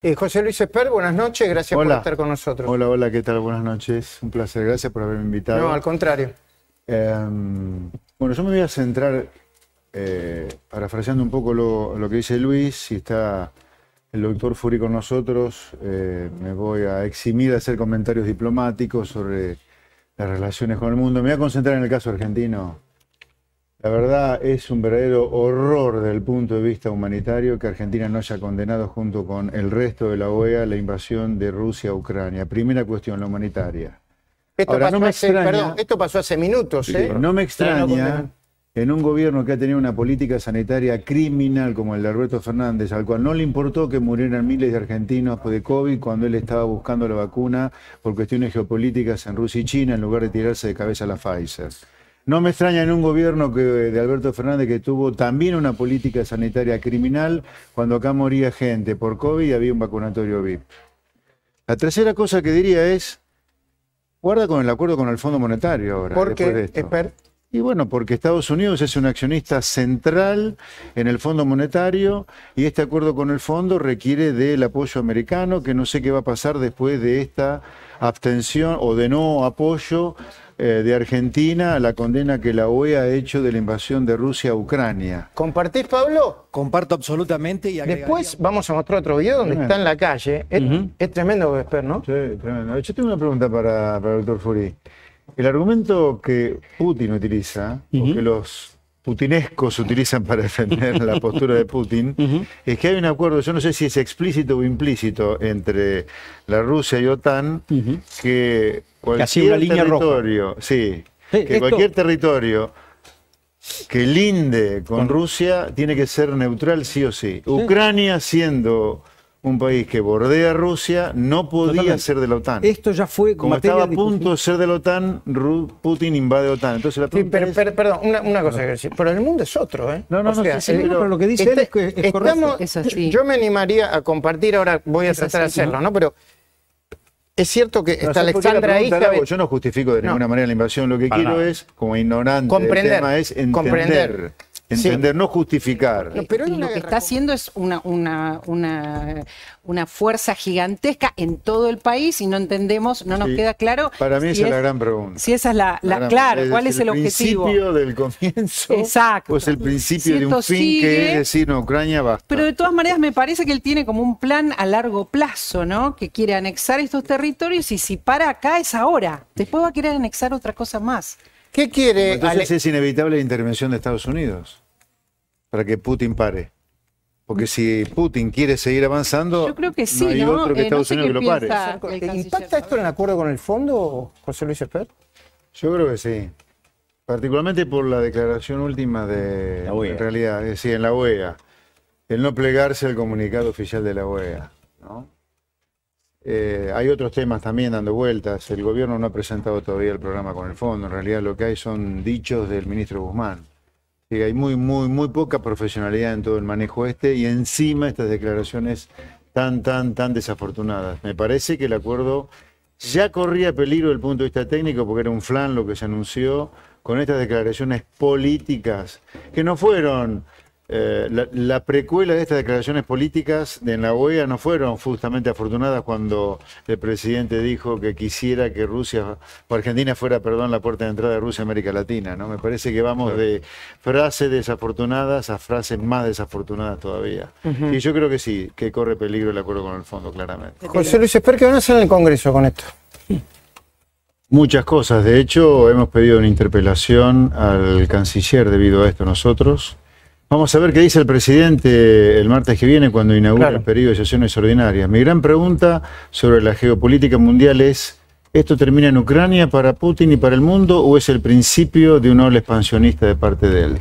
Eh, José Luis Esper, buenas noches, gracias por estar con nosotros. Hola, hola, ¿qué tal? Buenas noches, un placer, gracias por haberme invitado. No, al contrario. Em, bueno, yo me voy a centrar, eh, parafraseando un poco lo, lo, que dice Luis, si está el doctor Furi con nosotros, eh, me voy a eximir de hacer comentarios diplomáticos sobre las relaciones con el mundo. Me voy a concentrar en el caso argentino la verdad es un verdadero horror desde el punto de vista humanitario que Argentina no haya condenado junto con el resto de la OEA la invasión de Rusia a Ucrania. Primera cuestión, la humanitaria. Esto, pasó, hace, minutos. ¿eh? No me extraña en un gobierno que ha tenido una política sanitaria criminal como el de Alberto Fernández, al cual no le importó que murieran miles de argentinos de COVID cuando él estaba buscando la vacuna por cuestiones geopolíticas en Rusia y China en lugar de tirarse de cabeza a la Pfizer. No me extraña en un gobierno que, de Alberto Fernández que tuvo también una política sanitaria criminal cuando acá moría gente por COVID y había un vacunatorio VIP. La tercera cosa que diría es, guarda con el acuerdo con el Fondo Monetario ahora. Porque, de y bueno, porque Estados Unidos es un accionista central en el Fondo Monetario y este acuerdo con el fondo requiere del apoyo americano, que no sé qué va a pasar después de esta abstención o de no apoyo eh, de Argentina a la condena que la OEA ha hecho de la invasión de Rusia a Ucrania. ¿Compartís, Pablo? Comparto absolutamente y Después vamos a mostrar otro video donde está en la calle. Es, tremendo ¿no? Sí, tremendo. Yo tengo una pregunta para, para el doctor Furi. El argumento que Putin utiliza, o que los putinescos utilizan para defender la postura de Putin, es que hay un acuerdo, yo no sé si es explícito o implícito, entre la Rusia y OTAN, que cualquier territorio, sí, eh, que cualquier territorio que linde con Rusia tiene que ser neutral sí o sí. Ucrania siendo un país que bordea Rusia no podía ser de la OTAN. Esto ya fue como estaba a punto de ser de la OTAN, Putin invade OTAN. Entonces la perdón, una, cosa que decir, pero el mundo es otro, ¿eh? No, no, no, pero, lo que dice este él es, que Yo me animaría a compartir ahora, voy a tratar de hacerlo, ¿no? Pero es cierto que está Alexandra ahí. Yo no justifico de ninguna manera la invasión, lo que quiero es, como ignorante, el tema es entender. Comprender Entender, no justificar. pero lo que está haciendo es una, una, una, una, fuerza gigantesca en todo el país y no entendemos, no nos queda claro. Para mí esa es la gran pregunta. Si esa es la, la, claro, ¿cuál es, el, objetivo? El principio del comienzo. Exacto. Pues el principio de un fin que es decir, no, Ucrania basta. Pero de todas maneras me parece que él tiene como un plan a largo plazo, ¿no? Que quiere anexar estos territorios y si para acá es ahora. Después va a querer anexar otra cosa más. ¿Qué quiere? Entonces es inevitable la intervención de Estados Unidos para que Putin pare. Porque si Putin quiere seguir avanzando, yo creo que sí, no hay otro que eh, Estados Unidos lo pare. ¿Impacta esto en acuerdo con el fondo, José Luis Espert? Yo creo que sí. Particularmente por la declaración última de la OEA. En realidad, es eh, decir, en la OEA. El no plegarse al comunicado oficial de la OEA. ¿no? Eh, hay otros temas también dando vueltas. El gobierno no ha presentado todavía el programa con el fondo. En realidad lo que hay son dichos del ministro Guzmán. hay muy, muy, muy poca profesionalidad en todo el manejo este y encima estas declaraciones tan, tan, tan desafortunadas. Me parece que el acuerdo ya corría peligro desde el punto de vista técnico porque era un flan lo que se anunció con estas declaraciones políticas que no fueron eh, la, precuela de estas declaraciones políticas de la OEA no fueron justamente afortunadas cuando el presidente dijo que quisiera que Rusia o Argentina fuera, perdón, la puerta de entrada de Rusia a América Latina, ¿no? Me parece que vamos de frases desafortunadas a frases más desafortunadas todavía. Y yo creo que sí, que corre peligro el acuerdo con el fondo, claramente. José Luis, espero que van a hacer en el Congreso con esto. Muchas cosas. De hecho, hemos pedido una interpelación al canciller debido a esto nosotros. Vamos a ver qué dice el presidente el martes que viene cuando inaugura el periodo de sesiones ordinarias. Mi gran pregunta sobre la geopolítica mundial es, ¿esto termina en Ucrania para Putin y para el mundo o es el principio de un ola expansionista de parte de él?